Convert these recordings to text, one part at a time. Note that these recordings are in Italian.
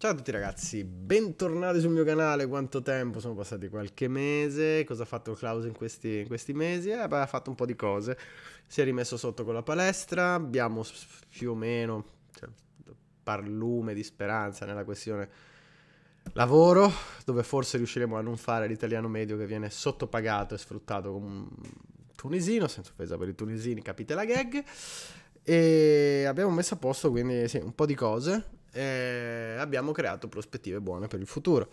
Ciao a tutti ragazzi, bentornati sul mio canale, quanto tempo, sono passati qualche mese, cosa ha fatto Klaus in questi, in questi mesi? Eh, beh, ha fatto un po' di cose, si è rimesso sotto con la palestra, abbiamo più o meno cioè, parlume di speranza nella questione lavoro, dove forse riusciremo a non fare l'italiano medio che viene sottopagato e sfruttato come un tunisino, senza offesa per i tunisini, capite la gag, e abbiamo messo a posto quindi sì, un po' di cose eh, abbiamo creato prospettive buone per il futuro.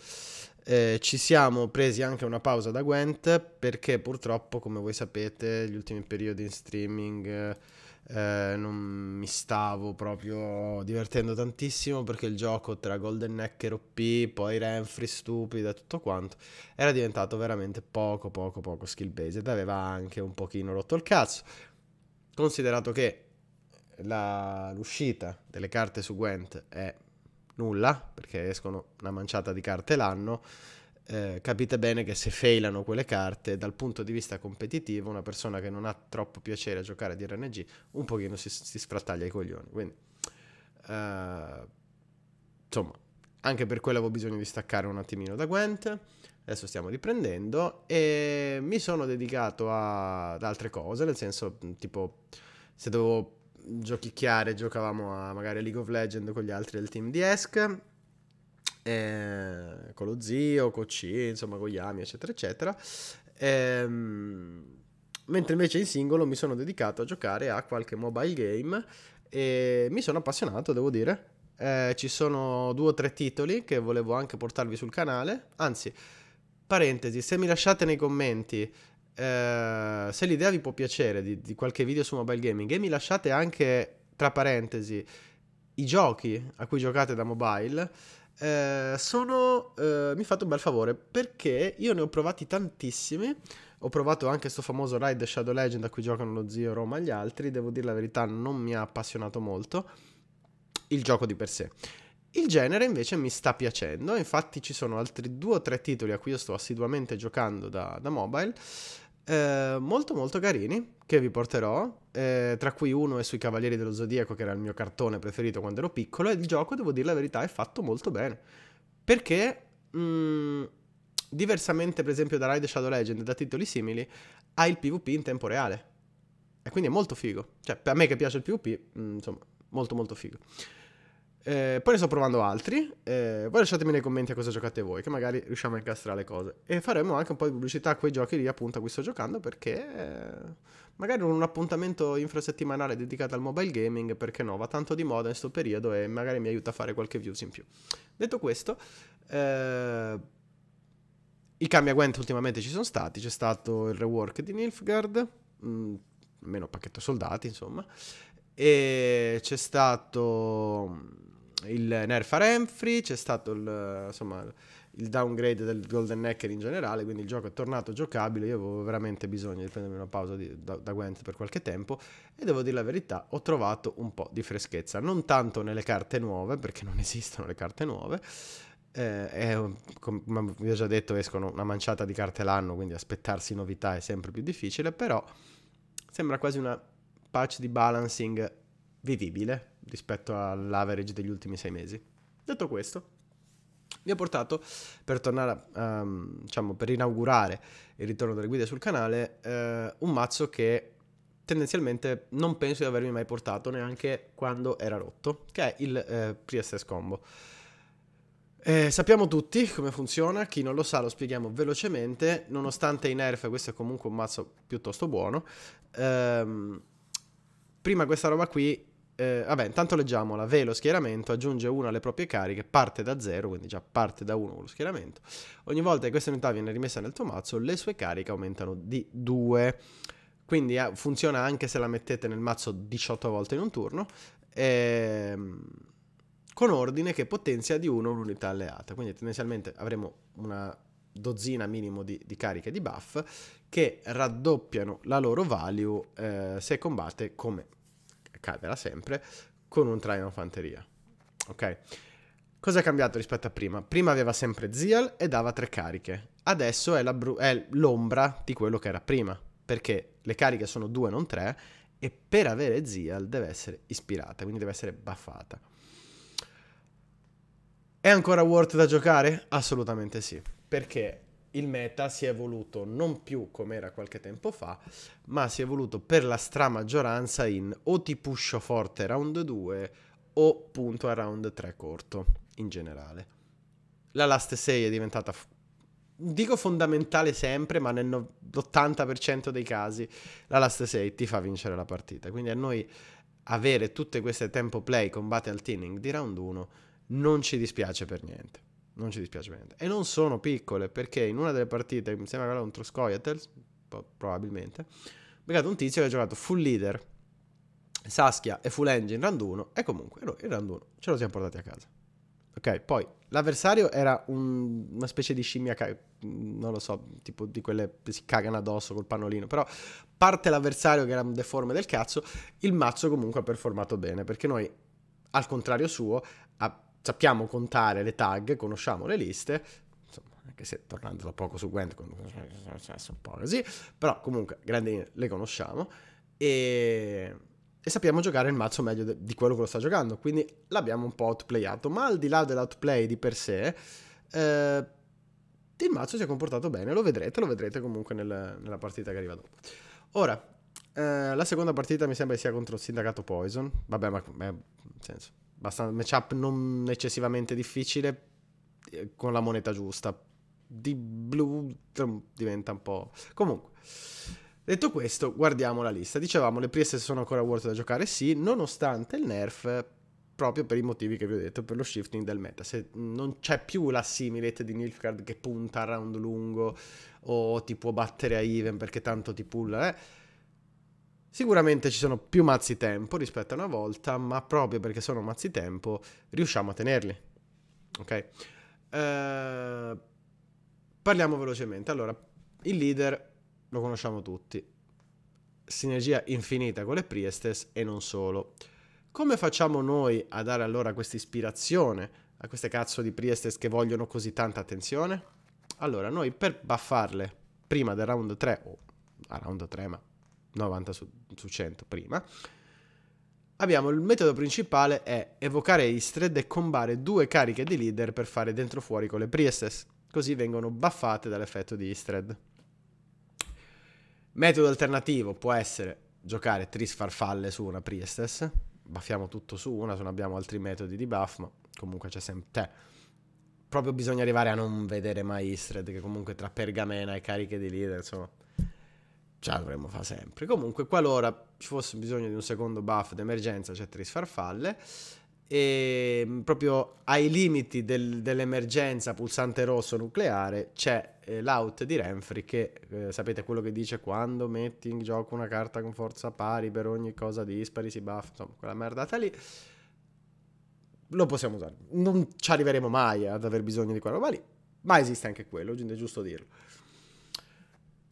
Eh, ci siamo presi anche una pausa da Gwent perché purtroppo, come voi sapete, gli ultimi periodi in streaming eh, non mi stavo proprio divertendo tantissimo perché il gioco tra Golden Necker OP, poi Renfri stupida e tutto quanto era diventato veramente poco poco poco skill based ed aveva anche un pochino rotto il cazzo. Considerato che la, l'uscita delle carte su Gwent è nulla, perché escono una manciata di carte l'anno, eh, capite bene che se failano quelle carte, dal punto di vista competitivo, una persona che non ha troppo piacere a giocare di RNG, un pochino si, si sfrattaglia i coglioni. Quindi, eh, insomma, anche per quello avevo bisogno di staccare un attimino da Gwent. Adesso stiamo riprendendo e mi sono dedicato a, ad altre cose, nel senso, tipo, se dovevo giochicchiare, giocavamo a magari League of Legends con gli altri del team di ESC, eh, con lo zio, con C, insomma con Yami, eccetera, eccetera. Eh, mentre invece in singolo mi sono dedicato a giocare a qualche mobile game e mi sono appassionato, devo dire. Eh, ci sono due o tre titoli che volevo anche portarvi sul canale, anzi, parentesi, se mi lasciate nei commenti eh, se l'idea vi può piacere di, di, qualche video su mobile gaming e mi lasciate anche, tra parentesi, i giochi a cui giocate da mobile, eh, sono, eh, mi fate un bel favore perché io ne ho provati tantissimi. Ho provato anche sto famoso Ride Shadow Legend a cui giocano lo zio Roma e gli altri. Devo dire la verità, non mi ha appassionato molto il gioco di per sé. Il genere invece mi sta piacendo, infatti ci sono altri due o tre titoli a cui io sto assiduamente giocando da, da mobile eh, molto molto carini che vi porterò, eh, tra cui uno è sui Cavalieri dello Zodiaco che era il mio cartone preferito quando ero piccolo e il gioco, devo dire la verità, è fatto molto bene. Perché mh, mm, diversamente per esempio da Ride Shadow Legend e da titoli simili, ha il PvP in tempo reale. E quindi è molto figo. Cioè, per me che piace il PvP, mh, mm, insomma, molto molto figo. Eh, poi ne sto provando altri. Eh, voi lasciatemi nei commenti a cosa giocate voi, che magari riusciamo a incastrare le cose. E faremo anche un po' di pubblicità a quei giochi lì, appunto, a cui sto giocando, perché eh, magari un appuntamento infrasettimanale dedicato al mobile gaming, perché no, va tanto di moda in questo periodo e magari mi aiuta a fare qualche views in più. Detto questo, eh, i cambi a Gwent ultimamente ci sono stati. C'è stato il rework di Nilfgaard, mh, mm, almeno pacchetto soldati, insomma. E c'è stato il nerf a Renfri, c'è stato il, insomma, il downgrade del Golden Necker in generale, quindi il gioco è tornato giocabile, io avevo veramente bisogno di prendermi una pausa di, da, da Gwent per qualche tempo e devo dire la verità, ho trovato un po' di freschezza, non tanto nelle carte nuove, perché non esistono le carte nuove, eh, è, come vi ho già detto escono una manciata di carte l'anno, quindi aspettarsi novità è sempre più difficile, però sembra quasi una patch di balancing vivibile rispetto all'average degli ultimi sei mesi. Detto questo, vi ho portato per tornare, um, diciamo, per inaugurare il ritorno delle guide sul canale, eh, un mazzo che tendenzialmente non penso di avermi mai portato neanche quando era rotto, che è il eh, Priestess Combo. Eh, sappiamo tutti come funziona, chi non lo sa lo spieghiamo velocemente, nonostante i nerf questo è comunque un mazzo piuttosto buono. Ehm, prima questa roba qui eh, vabbè, intanto leggiamola. Velo schieramento aggiunge 1 alle proprie cariche, parte da zero, quindi già parte da uno con lo schieramento. Ogni volta che questa unità viene rimessa nel tuo mazzo, le sue cariche aumentano di 2. Quindi eh, funziona anche se la mettete nel mazzo 18 volte in un turno. Ehm, con ordine che potenzia di 1 l'unità alleata. Quindi tendenzialmente avremo una dozzina minimo di, di, cariche di buff che raddoppiano la loro value eh, se combatte come cadrà sempre, con un traino Fanteria. Ok? Cosa è cambiato rispetto a prima? Prima aveva sempre Zial e dava tre cariche. Adesso è, l'ombra di quello che era prima, perché le cariche sono due, non tre, e per avere Zial deve essere ispirata, quindi deve essere buffata. È ancora worth da giocare? Assolutamente sì, perché il meta si è evoluto non più come era qualche tempo fa, ma si è evoluto per la maggioranza in o ti pusho forte round 2 o punto a round 3 corto in generale. La last 6 è diventata dico fondamentale sempre, ma nell'80% dei casi la last 6 ti fa vincere la partita. Quindi a noi avere tutte queste tempo play, con battle teaming di round 1 non ci dispiace per niente non ci dispiace per niente. E non sono piccole, perché in una delle partite, mi sembra che era contro Scoiatel, probabilmente, ho beccato un tizio che ha giocato full leader, Saskia e full engine round 1, e comunque noi il round 1 ce lo siamo portati a casa. Ok, poi l'avversario era un, una specie di scimmia, non lo so, tipo di quelle che si cagano addosso col pannolino, però parte l'avversario che era un deforme del cazzo, il mazzo comunque ha performato bene, perché noi, al contrario suo, ha sappiamo contare le tag, conosciamo le liste, insomma, anche se tornando da poco su Gwent, un po' così, però comunque grandi le conosciamo e, e sappiamo giocare il mazzo meglio de, di quello che lo sta giocando, quindi l'abbiamo un po' outplayato, ma al di là dell'outplay di per sé, eh, il mazzo si è comportato bene, lo vedrete, lo vedrete comunque nel, nella partita che arriva dopo. Ora, eh, la seconda partita mi sembra sia contro il sindacato Poison, vabbè ma... nel senso abbastanza, matchup non eccessivamente difficile eh, con la moneta giusta. Di blu diventa un po'... Comunque, detto questo, guardiamo la lista. Dicevamo, le prieste sono ancora worth da giocare, sì, nonostante il nerf, proprio per i motivi che vi ho detto, per lo shifting del meta. Se non c'è più la l'assimilate di Nilfgaard che punta a round lungo o ti può battere a even perché tanto ti pulla, eh Sicuramente ci sono più mazzi tempo rispetto a una volta, ma proprio perché sono mazzi tempo riusciamo a tenerli. Ok? Uh, parliamo velocemente. Allora, il leader lo conosciamo tutti. Sinergia infinita con le Priestess e non solo. Come facciamo noi a dare allora questa ispirazione a queste cazzo di Priestess che vogliono così tanta attenzione? Allora, noi per baffarle prima del round 3, o oh, a round 3 ma 90 su, su 100 prima, abbiamo il metodo principale è evocare Istred e combare due cariche di leader per fare dentro fuori con le priestess, così vengono buffate dall'effetto di Istred. Metodo alternativo può essere giocare tris farfalle su una priestess, buffiamo tutto su una, se non abbiamo altri metodi di buff, ma comunque c'è sempre Proprio bisogna arrivare a non vedere mai Istred, che comunque tra pergamena e cariche di leader, insomma ce la dovremmo fare sempre. Comunque, qualora ci fosse bisogno di un secondo buff d'emergenza, c'è Tris Farfalle. E ehm, proprio ai limiti del, dell'emergenza pulsante rosso nucleare c'è eh, l'out di Renfri che eh, sapete quello che dice quando metti in gioco una carta con forza pari per ogni cosa dispari si buff, insomma quella merdata lì lo possiamo usare non ci arriveremo mai ad aver bisogno di quella roba lì ma esiste anche quello, è giusto dirlo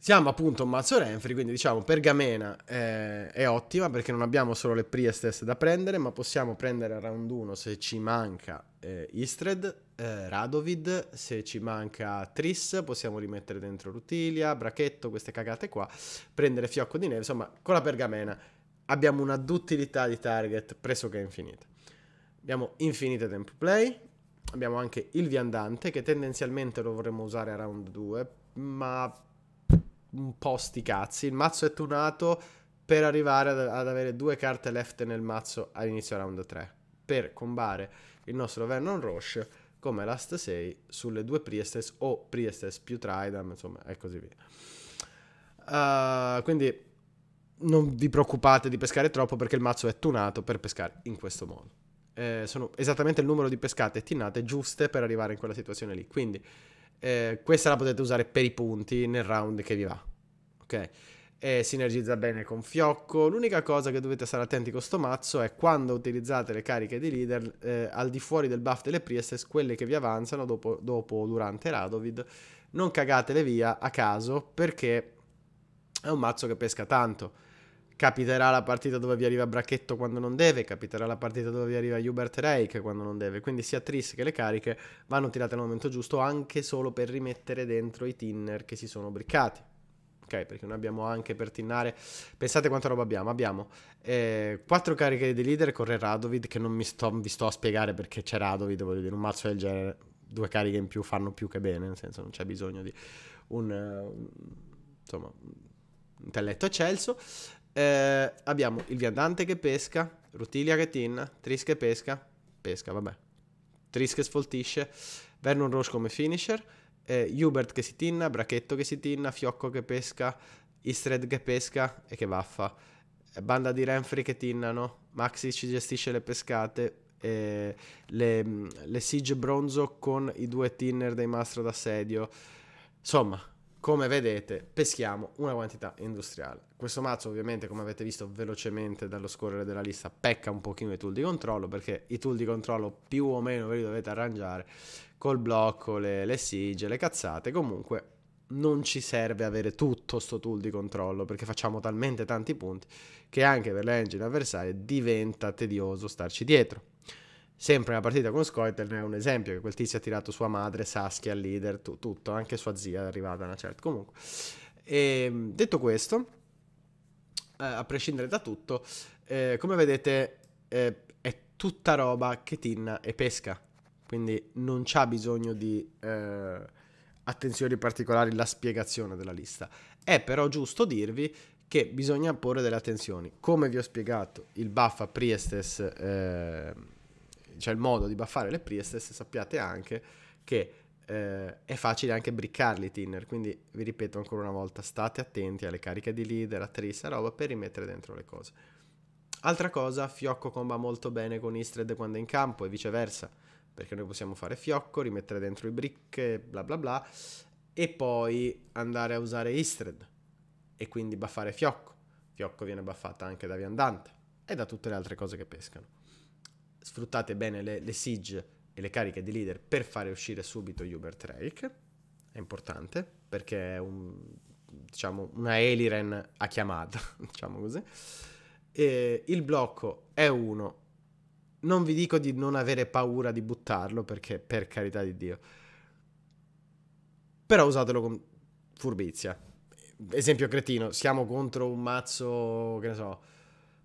siamo appunto un mazzo Renfri, quindi diciamo Pergamena eh, è ottima perché non abbiamo solo le Priestess da prendere, ma possiamo prendere a round 1 se ci manca eh, Istred, eh, Radovid, se ci manca Tris, possiamo rimettere dentro Rutilia, Brachetto, queste cagate qua, prendere Fiocco di Neve, insomma con la Pergamena abbiamo una duttilità di target pressoché infinita. Abbiamo infinite tempo play, abbiamo anche il Viandante che tendenzialmente lo vorremmo usare a round 2, ma un po' sti cazzi. Il mazzo è tunato per arrivare ad, ad avere due carte left nel mazzo all'inizio round 3. Per combare il nostro Vernon Roche come last 6 sulle due Priestess o Priestess più Tridam, insomma, e così via. Uh, quindi non vi preoccupate di pescare troppo perché il mazzo è tunato per pescare in questo modo. Eh, sono esattamente il numero di pescate e tinate giuste per arrivare in quella situazione lì. Quindi eh, questa la potete usare per i punti nel round che vi va. Ok? E sinergizza bene con Fiocco. L'unica cosa che dovete stare attenti con questo mazzo è quando utilizzate le cariche di leader eh, al di fuori del buff delle Priestess, quelle che vi avanzano dopo, dopo durante Radovid, non cagatele via a caso perché è un mazzo che pesca tanto. Capiterà la partita dove vi arriva Bracchetto quando non deve, capiterà la partita dove vi arriva Hubert Reich quando non deve, quindi sia Tris che le cariche vanno tirate al momento giusto anche solo per rimettere dentro i tinner che si sono briccati. Ok, perché noi abbiamo anche per tinnare, pensate quanta roba abbiamo, abbiamo eh, 4 cariche di leader corre Radovid che non mi sto, vi sto a spiegare perché c'è Radovid, voglio dire, un mazzo del genere, due cariche in più fanno più che bene, nel senso non c'è bisogno di un... Uh, insomma, intelletto eccelso. Eh, abbiamo il viandante che pesca, Rutilia che tinna, Tris che pesca, pesca vabbè, Tris che sfoltisce, Vernon Rose come finisher, eh, Hubert che si tinna, Brachetto che si tinna, Fiocco che pesca, Istred che pesca e che vaffa, eh, banda di Renfri che tinnano, Maxi ci gestisce le pescate, eh, le, le Siege Bronzo con i due tinner dei Mastro d'Assedio, insomma come vedete peschiamo una quantità industriale. Questo mazzo ovviamente come avete visto velocemente dallo scorrere della lista pecca un pochino i tool di controllo perché i tool di controllo più o meno ve li dovete arrangiare col blocco, le, le siege, le cazzate. Comunque non ci serve avere tutto sto tool di controllo perché facciamo talmente tanti punti che anche per le engine avversarie diventa tedioso starci dietro. Sempre la partita con Scoitel è un esempio, che quel tizio ha tirato sua madre, Saskia, il leader, tu, tutto, anche sua zia è arrivata, una certa. Comunque, e, ehm, detto questo, eh, a prescindere da tutto, eh, come vedete eh, è tutta roba che tinna e pesca, quindi non c'ha bisogno di eh, attenzioni particolari la spiegazione della lista. È però giusto dirvi che bisogna porre delle attenzioni. Come vi ho spiegato, il buff a Priestes eh, c'è il modo di buffare le priestess, sappiate anche che eh, è facile anche briccarli i thinner, quindi vi ripeto ancora una volta, state attenti alle cariche di leader, a trissa, roba, per rimettere dentro le cose. Altra cosa, Fiocco comba molto bene con Istred quando è in campo e viceversa, perché noi possiamo fare Fiocco, rimettere dentro i brick, bla bla bla, e poi andare a usare Istred, e quindi buffare Fiocco. Fiocco viene buffata anche da Viandante e da tutte le altre cose che pescano sfruttate bene le, le siege e le cariche di leader per fare uscire subito Hubert Reich. È importante perché è un, diciamo, una Eliren a chiamata, diciamo così. E il blocco è uno. Non vi dico di non avere paura di buttarlo perché per carità di Dio. Però usatelo con furbizia. Esempio cretino, siamo contro un mazzo, che ne so,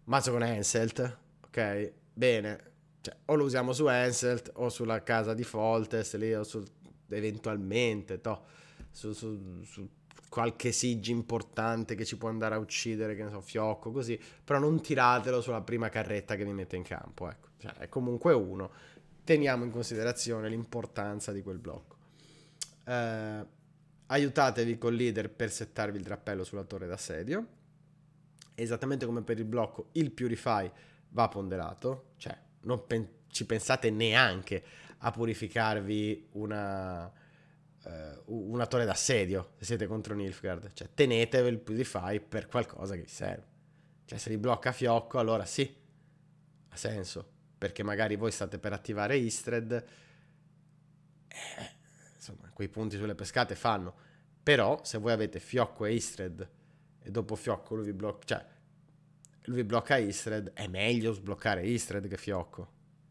mazzo con Enselt, ok? Bene, cioè, o lo usiamo su Enselt o sulla casa di Foltest lì, o su, eventualmente to, su, su, su qualche sigge importante che ci può andare a uccidere, che ne so, fiocco, così, però non tiratelo sulla prima carretta che vi mette in campo, ecco. Cioè, è comunque uno. Teniamo in considerazione l'importanza di quel blocco. Eh, aiutatevi col leader per settarvi il drappello sulla torre d'assedio. Esattamente come per il blocco, il purify va ponderato, cioè non pen- ci pensate neanche a purificarvi una, eh, una torre d'assedio se siete contro Nilfgaard. Cioè, tenetevi il Purify per qualcosa che vi serve. Cioè, se li blocca fiocco, allora sì, ha senso. Perché magari voi state per attivare Istred. Eh, insomma, quei punti sulle pescate fanno. Però, se voi avete fiocco e Istred e dopo fiocco lui vi blocca... Cioè, lui blocca Istred, è meglio sbloccare Istred che Fiocco,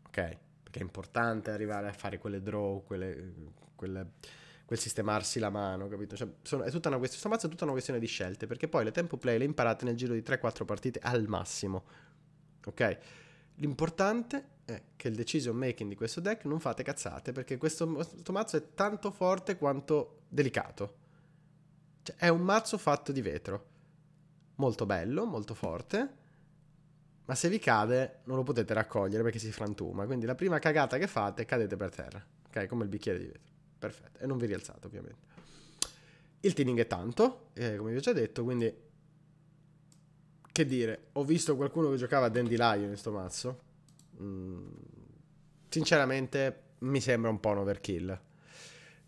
ok? Perché è importante arrivare a fare quelle draw, quelle, quelle, quel sistemarsi la mano, capito? Cioè, sono, è tutta una questione, è tutta una questione di scelte, perché poi le tempo play le imparate nel giro di 3-4 partite al massimo, ok? L'importante è che il decision making di questo deck non fate cazzate, perché questo, questo mazzo è tanto forte quanto delicato. Cioè, è un mazzo fatto di vetro molto bello, molto forte, ma se vi cade non lo potete raccogliere perché si frantuma, quindi la prima cagata che fate cadete per terra, ok? Come il bicchiere di vetro, perfetto, e non vi rialzate ovviamente. Il thinning è tanto, eh, come vi ho già detto, quindi che dire, ho visto qualcuno che giocava a Dandelion in sto mazzo, mm, sinceramente mi sembra un po' un overkill,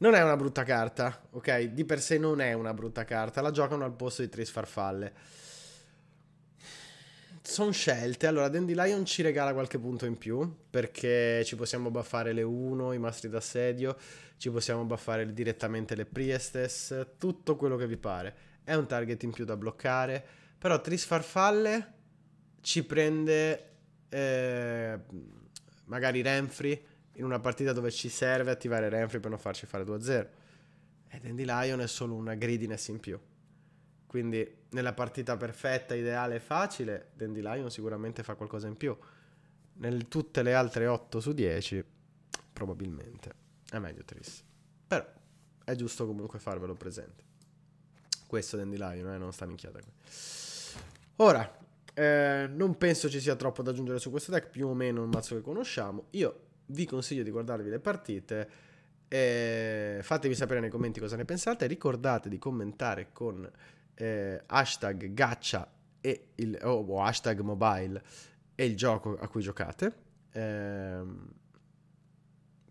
non è una brutta carta, ok? Di per sé non è una brutta carta, la giocano al posto di Tris Farfalle. Sono scelte, allora Dandelion ci regala qualche punto in più, perché ci possiamo buffare le 1, i mastri d'assedio, ci possiamo buffare direttamente le priestess, tutto quello che vi pare. È un target in più da bloccare, però Tris Farfalle ci prende eh, magari Renfri, in una partita dove ci serve attivare Renfri per non farci fare 2-0. E Dandy Lion è solo una greediness in più. Quindi nella partita perfetta, ideale e facile, Dandy Lion sicuramente fa qualcosa in più. Nel tutte le altre 8 su 10, probabilmente, è meglio Triss. Però è giusto comunque farvelo presente. Questo Dandelion, eh, non sta minchiata qui. Ora, eh, non penso ci sia troppo da aggiungere su questo deck, più o meno un mazzo che conosciamo. Io vi consiglio di guardarvi le partite. fatemi sapere nei commenti cosa ne pensate. Ricordate di commentare con eh, hashtag gaccia e il, o oh, hashtag mobile e il gioco a cui giocate. Eh,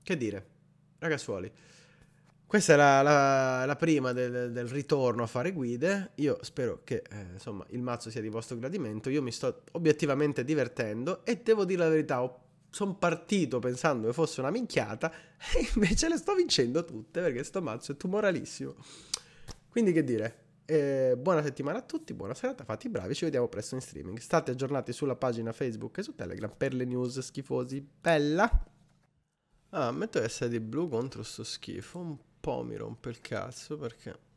che dire, ragazzuoli. Questa è la, la, la prima del, del, ritorno a fare guide. Io spero che eh, insomma, il mazzo sia di vostro gradimento. Io mi sto obiettivamente divertendo e devo dire la verità, ho sono partito pensando che fosse una minchiata e invece le sto vincendo tutte perché sto mazzo è tumoralissimo. Quindi che dire? Eh, buona settimana a tutti, buona serata, fate i bravi, ci vediamo presto in streaming. State aggiornati sulla pagina Facebook e su Telegram per le news schifosi. Bella! Ah, ammetto di essere di blu contro sto schifo, un po' mi rompe il cazzo perché...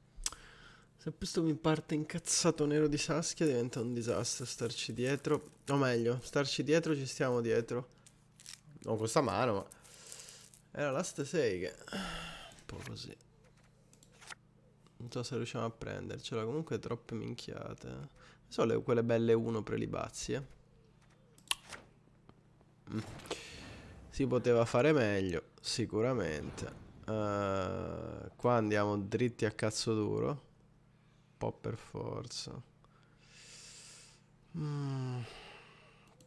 Se questo mi parte incazzato nero di Saskia diventa un disastro starci dietro. O meglio, starci dietro ci stiamo dietro. Ho questa mano, ma... Era l'ast 6 che... Un po' così. Non so se riusciamo a prendercela. Comunque troppe minchiate. Sono le, quelle belle 1 prelibazie. Eh. Mm. Si poteva fare meglio, sicuramente. Uh, qua andiamo dritti a cazzo duro. Un po' per forza. Mm.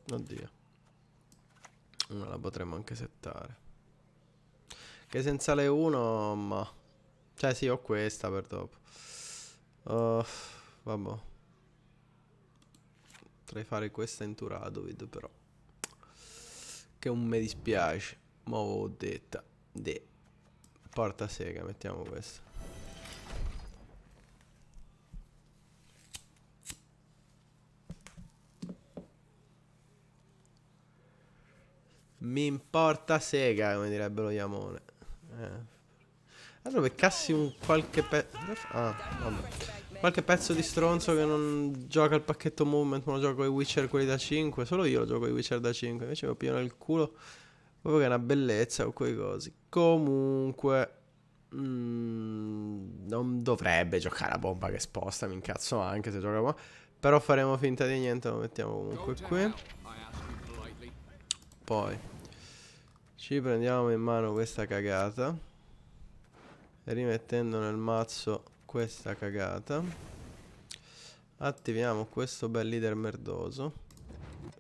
Oddio. Ma la potremmo anche settare. Che senza le 1, ma... Cioè sì, ho questa per dopo. Uh, oh, vabbè. Potrei fare questa in Turadovid però. Che un me dispiace. Ma ho detta. De. Porta sega, mettiamo questa. Mi importa sega, come direbbe lo amone. Eh. Allora beccassi un qualche pezzo... Ah, vabbè. Qualche pezzo di stronzo che non gioca il pacchetto movement, ma lo gioco i Witcher quelli da 5. Solo io lo gioco i Witcher da 5, invece mi pigliano il culo. Proprio che è una bellezza con quei cosi. Comunque... Mm, non dovrebbe giocare a bomba che sposta, mi incazzo anche se gioca a Però faremo finta di niente, lo mettiamo comunque qui. Poi ci prendiamo in mano questa cagata. Rimettendo nel mazzo questa cagata. Attiviamo questo bel leader merdoso.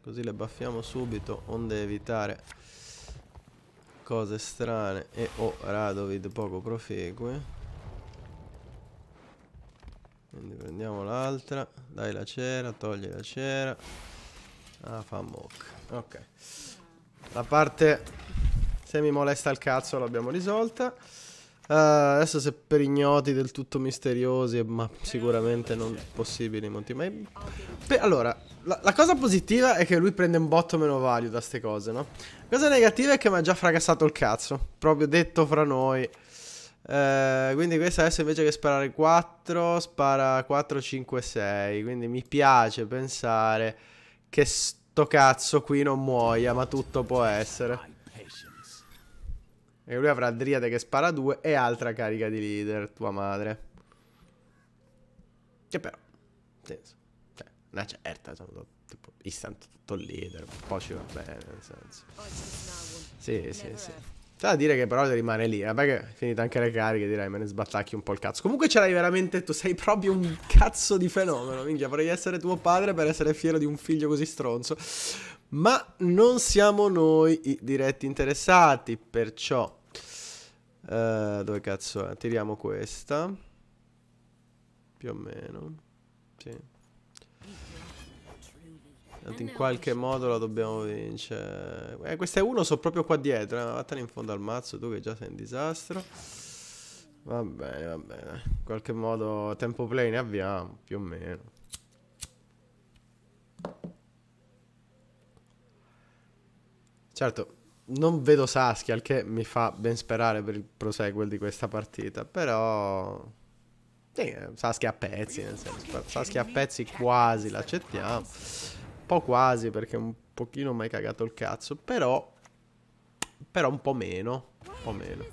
Così le baffiamo subito onde evitare cose strane e o oh, radovid poco profegue Quindi prendiamo l'altra. Dai la cera, togli la cera. Ah, fa mock. Ok. La parte se mi molesta il cazzo l'abbiamo risolta. Uh, adesso se per ignoti del tutto misteriosi, ma sicuramente non possibili molti. Ma... Pe allora, la, la, cosa positiva è che lui prende un botto meno value da ste cose, no? La cosa negativa è che mi ha già fracassato il cazzo. Proprio detto fra noi. Uh, quindi questa adesso invece che sparare 4, spara 4, 5, 6. Quindi mi piace pensare che... sto Sto cazzo qui non muoia, ma tutto può essere. E lui avrà Driade che spara due e altra carica di leader, tua madre. Che però, senso, cioè, una certa, sono tipo, istant tutto leader, un po' ci va bene, nel senso. Sì, sì, sì. C'è da dire che però rimane lì, eh. vabbè che finite anche le cariche direi, me ne sbattacchi un po' il cazzo. Comunque ce l'hai veramente, tu sei proprio un cazzo di fenomeno, minchia, vorrei essere tuo padre per essere fiero di un figlio così stronzo. Ma non siamo noi i diretti interessati, perciò... Uh, dove cazzo è? Tiriamo questa. Più o meno. Sì. In qualche modo la dobbiamo vincere. Eh, questa è uno, sono proprio qua dietro. Eh. Vattene in fondo al mazzo, tu che già sei un disastro. Va bene, va bene. In qualche modo tempo play ne abbiamo, più o meno. Certo, non vedo Saskia, il che mi fa ben sperare per il proseguo di questa partita, però... Sì, eh, Saskia a pezzi, nel senso, Saskia a pezzi quasi l'accettiamo po' quasi perché un pochino mi hai cagato il cazzo, però però un po' meno, un po' meno.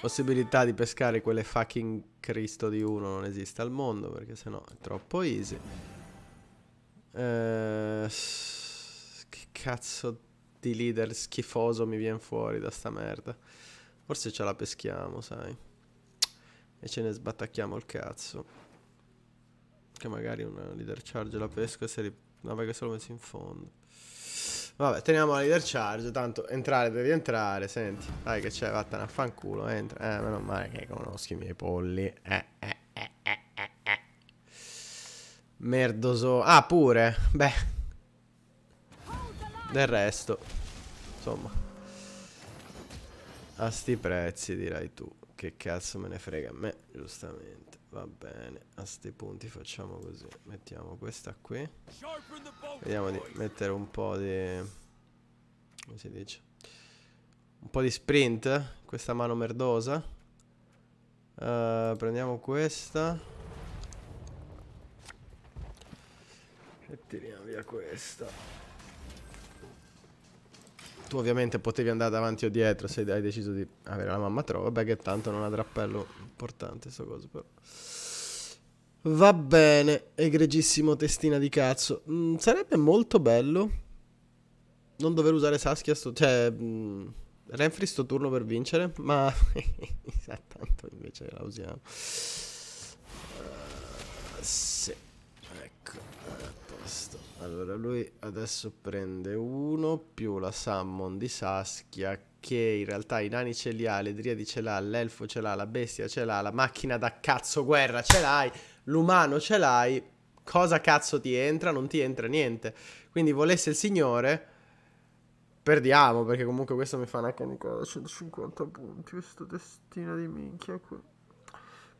Possibilità di pescare quelle fucking Cristo di uno non esiste al mondo perché sennò è troppo easy. Eh, che cazzo di leader schifoso mi viene fuori da sta merda. Forse ce la peschiamo, sai. E ce ne sbattacchiamo il cazzo. Che magari una leader charge la pesca se navega solo messo in fondo. Vabbè, teniamo la leader charge, tanto entrare devi entrare, senti. Dai che c'è, vattene a fanculo, entra. Eh, meno male che conosco i miei polli. Eh, eh, eh, eh, eh, eh. Merdoso. Ah, pure. Beh. Del resto. Insomma. A sti prezzi, dirai tu. Che cazzo me ne frega a me, giustamente. Va bene, a sti punti facciamo così. Mettiamo questa qui. Vediamo di mettere un po' di... come si dice? Un po' di sprint, questa mano merdosa. Uh, prendiamo questa. E tiriamo via questa. Tu ovviamente potevi andare davanti o dietro se hai deciso di avere la mamma trova. Vabbè che tanto non ha drappello importante sto coso però. Va bene, egregissimo testina di cazzo. Mm, sarebbe molto bello non dover usare Saskia sto... Cioè, mm, Renfri sto turno per vincere, ma... sa tanto invece la usiamo. Uh, sì, ecco, a posto. Allora, lui adesso prende uno più la summon di Saskia che in realtà i nani ce li ha, le driadi ce l'ha, l'elfo ce l'ha, la bestia ce l'ha, la macchina da cazzo guerra ce l'hai l'umano ce l'hai, cosa cazzo ti entra? Non ti entra niente. Quindi volesse il Signore, perdiamo, perché comunque questo mi fa una canica 150 punti, questo destino di minchia qui.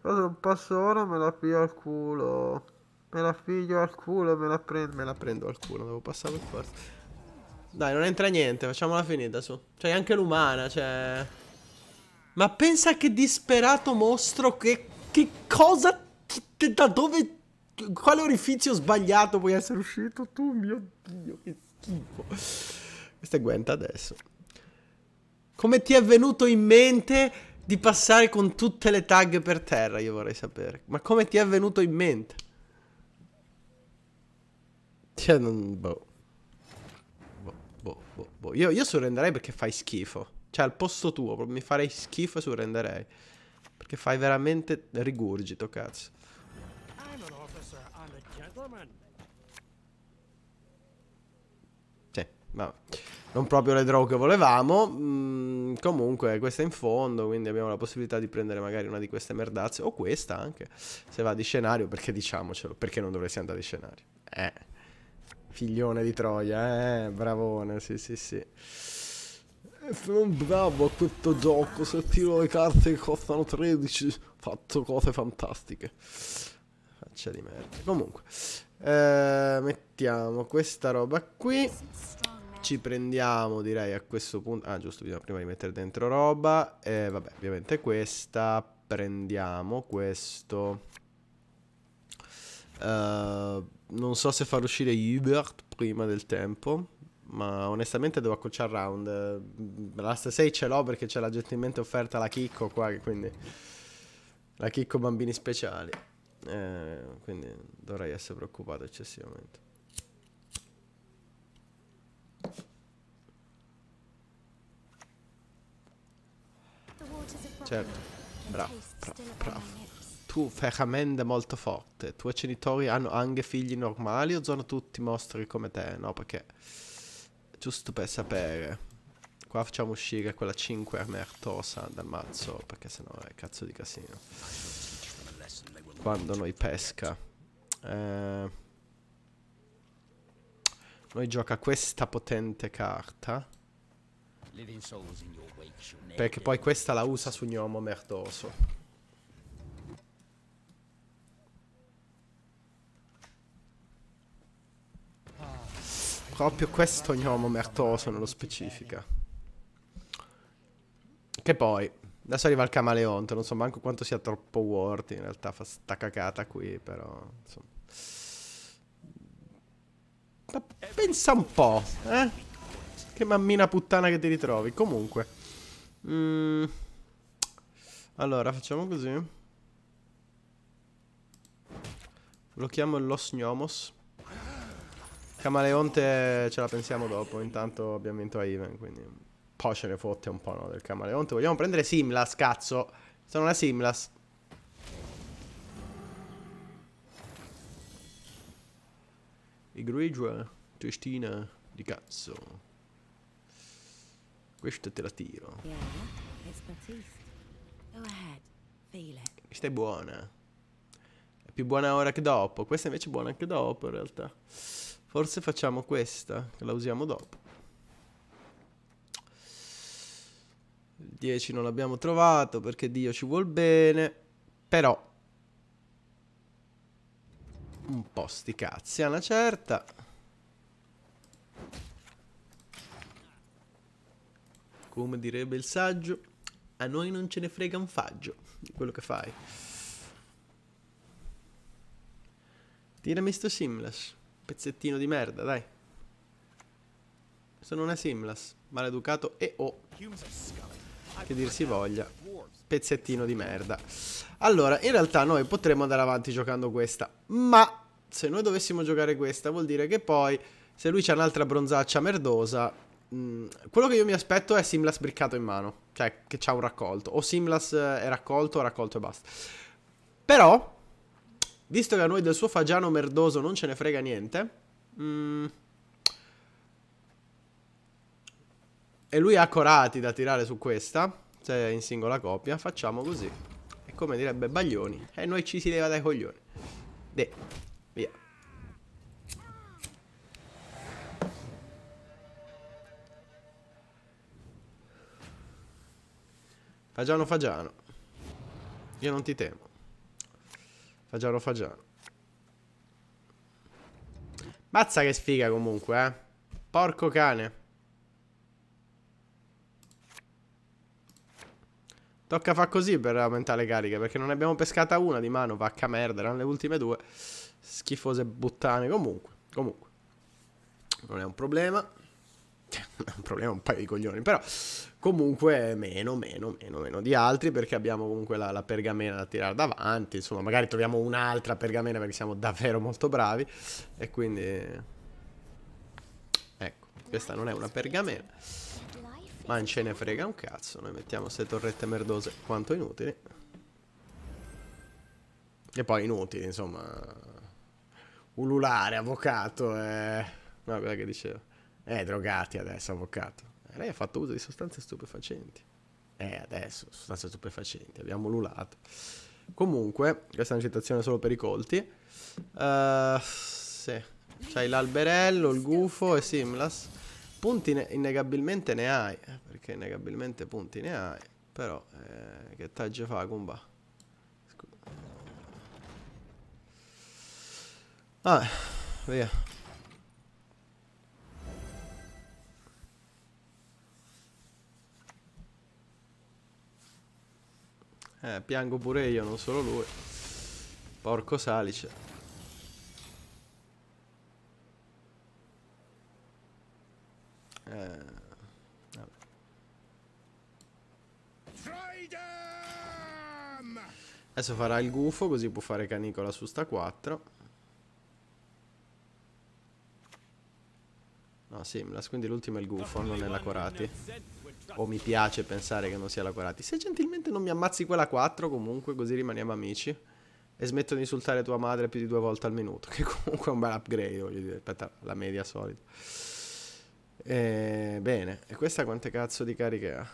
Cosa non passo ora me la piglio al culo. Me la piglio al culo, me la prendo. Me la prendo al culo, devo passare per forza. Dai, non entra niente, facciamola finita su. Cioè, anche l'umana, cioè... Ma pensa che disperato mostro che... Che cosa che, da dove... Quale orifizio sbagliato puoi essere uscito tu? Mio Dio, che schifo. Questa è Gwent adesso. Come ti è venuto in mente di passare con tutte le tag per terra? Io vorrei sapere. Ma come ti è venuto in mente? Cioè, non... Boh. Boh, boh, boh. boh. Io, io surrenderei perché fai schifo. Cioè, al posto tuo mi farei schifo e surrenderei. Perché fai veramente rigurgito, cazzo. Vabbè. Non proprio le draw che volevamo. Mm, comunque, questa è in fondo, quindi abbiamo la possibilità di prendere magari una di queste merdazze. O questa anche, se va di scenario, perché diciamocelo, perché non dovresti andare di scenario? Eh. Figlione di Troia, eh, bravone, sì sì sì. Sono bravo a questo gioco, se tiro le carte che costano 13, ho fatto cose fantastiche. Faccia di merda. Comunque, eh, mettiamo questa roba qui ci prendiamo direi a questo punto... Ah giusto, bisogna prima di mettere dentro roba. E eh, vabbè, ovviamente questa. Prendiamo questo. Uh, non so se far uscire Hubert prima del tempo. Ma onestamente devo acconciare round. L'asta 6 ce l'ho perché ce l'ha gentilmente offerta la Chicco qua. Quindi la Chicco bambini speciali. Eh, quindi dovrei essere preoccupato eccessivamente. Certo. Bravo, bravo, bravo. Tu fai molto forte. I tuoi genitori hanno anche figli normali o sono tutti mostri come te? No, perché... Giusto per sapere. Qua facciamo uscire quella 5 arma artosa dal mazzo, perché sennò è cazzo di casino. Quando noi pesca. Eh... Noi gioca questa potente carta. Perché poi questa la usa su gnomo merdoso. Proprio questo gnomo merdoso nello lo specifica. Che poi, adesso arriva il camaleonte, non so manco quanto sia troppo worthy, in realtà fa sta cacata qui, però, insomma. Ma pensa un po', eh? Che mammina puttana che ti ritrovi. Comunque. Mm. Allora, facciamo così. Blocchiamo il Los Gnomos. Camaleonte ce la pensiamo dopo. Intanto abbiamo vinto a Even, quindi... Un ce ne fotte un po' no, del camaleonte. Vogliamo prendere Simlas, cazzo. Sono una Simlas. I Igruigia, testina di cazzo. Questa te la tiro. Questa è buona. È più buona ora che dopo. Questa invece è buona anche dopo in realtà. Forse facciamo questa, che la usiamo dopo. Il 10 non l'abbiamo trovato perché Dio ci vuol bene. Però... Un po' sti cazzi, a una certa... come direbbe il saggio, a noi non ce ne frega un faggio di quello che fai. Tirami sto Simlas, pezzettino di merda, dai. Sono una è Simlas, maleducato e o. Oh, che dir si voglia. Pezzettino di merda. Allora, in realtà noi potremmo andare avanti giocando questa, ma se noi dovessimo giocare questa vuol dire che poi se lui c'ha un'altra bronzaccia merdosa Mm, quello che io mi aspetto è Simlas briccato in mano, cioè che c'ha un raccolto. O Simlas eh, è raccolto o raccolto e basta. Però, visto che a noi del suo fagiano merdoso non ce ne frega niente, mh, mm, e lui ha corati da tirare su questa, se è in singola coppia, facciamo così. E come direbbe Baglioni, e eh, noi ci si leva dai coglioni. De. Fagiano Fagiano. Io non ti temo. Fagiano Fagiano. Mazza che sfiga comunque, eh. Porco cane. Tocca far così per aumentare le cariche, perché non ne abbiamo pescata una di mano, vacca merda, erano le ultime due. Schifose buttane, comunque, comunque. Non è un problema cioè, un problema un paio di coglioni, però comunque meno, meno, meno, meno di altri perché abbiamo comunque la, la pergamena da tirare davanti, insomma magari troviamo un'altra pergamena perché siamo davvero molto bravi e quindi... Ecco, questa non è una pergamena, ma non ce ne frega un cazzo, noi mettiamo queste torrette merdose quanto inutili. E poi inutili, insomma... Ululare, avvocato, eh... No, quella che dicevo. Eh, drogati adesso, avvocato. Eh, lei ha fatto uso di sostanze stupefacenti. Eh, adesso, sostanze stupefacenti, abbiamo lulato. Comunque, questa è una citazione solo per i colti. Uh, sì, c'hai l'alberello, il gufo e Simlas. Punti innegabilmente ne hai, eh, perché innegabilmente punti ne hai. Però, eh, che tagge fa, Gumba? Ah, via. Eh, piango pure io, non solo lui. Porco salice. Eh... Adesso farà il gufo, così può fare canicola su sta 4. Simlas, quindi l'ultimo è il gufo, non è la Corati. O mi ecco. piace pensare che non sia la Corati. Se gentilmente non mi ammazzi quella 4 comunque, così rimaniamo amici. E smetto di insultare tua madre più di due volte al minuto, che comunque è un bel upgrade, voglio dire, aspetta, la media solita. Eh, bene, e questa quante cazzo di cariche ha?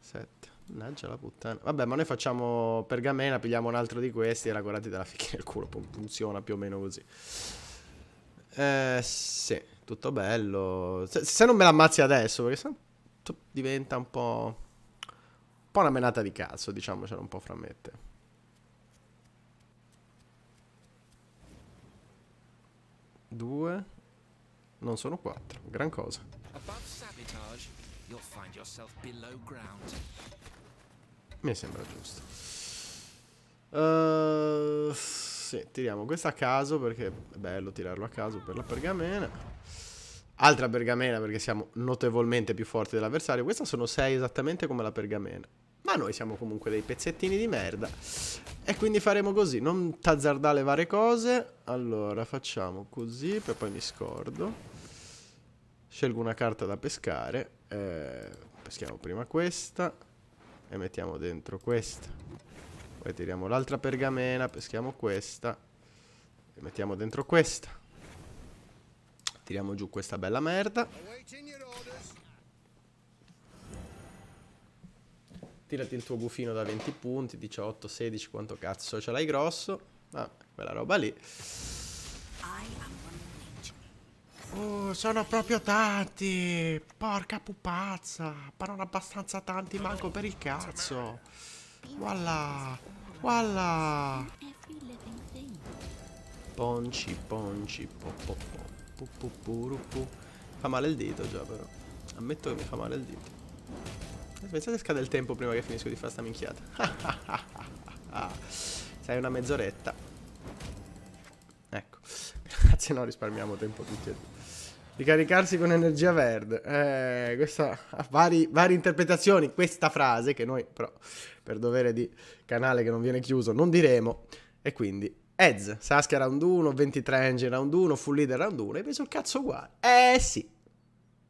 7. Mannaggia la puttana. Vabbè, ma noi facciamo pergamena, pigliamo un altro di questi e la guardate dalla fichi nel culo. Funziona più o meno così. Eh, sì tutto bello. Se, se non me l'ammazzi adesso, perché sennò diventa un po'... Un po' una menata di cazzo, diciamocelo un po' frammette. Due. Non sono quattro. Gran cosa. Mi sembra giusto. Uh... Sì, tiriamo questo a caso perché è bello tirarlo a caso per la pergamena. Altra pergamena perché siamo notevolmente più forti dell'avversario. Questa sono 6 esattamente come la pergamena. Ma noi siamo comunque dei pezzettini di merda. E quindi faremo così, non tazzardare le varie cose. Allora, facciamo così, per poi mi scordo. Scelgo una carta da pescare. Eh, peschiamo prima questa. E mettiamo dentro questa. Poi tiriamo l'altra pergamena, peschiamo questa. E mettiamo dentro questa. Tiriamo giù questa bella merda. Tirati il tuo gufino da 20 punti, 18, 16, quanto cazzo ce l'hai grosso. Ah, quella roba lì. Oh, sono proprio tanti! Porca pupazza! Parano abbastanza tanti manco per il cazzo! Voilà! Voilà! Ponci, ponci, po, po, Fa male il dito già però. Ammetto che mi fa male il dito. Pensate scade il tempo prima che finisco di fare sta minchiata. Sai una mezz'oretta. Ecco. Grazie, no risparmiamo tempo tutti e due. Ricaricarsi con energia verde. Eh, questa ha vari, varie interpretazioni. Questa frase che noi, però, per dovere di canale che non viene chiuso, non diremo. E quindi, Ez, Saskia round 1, 23 Engine round 1, full leader round 1, hai preso il cazzo uguale. Eh sì.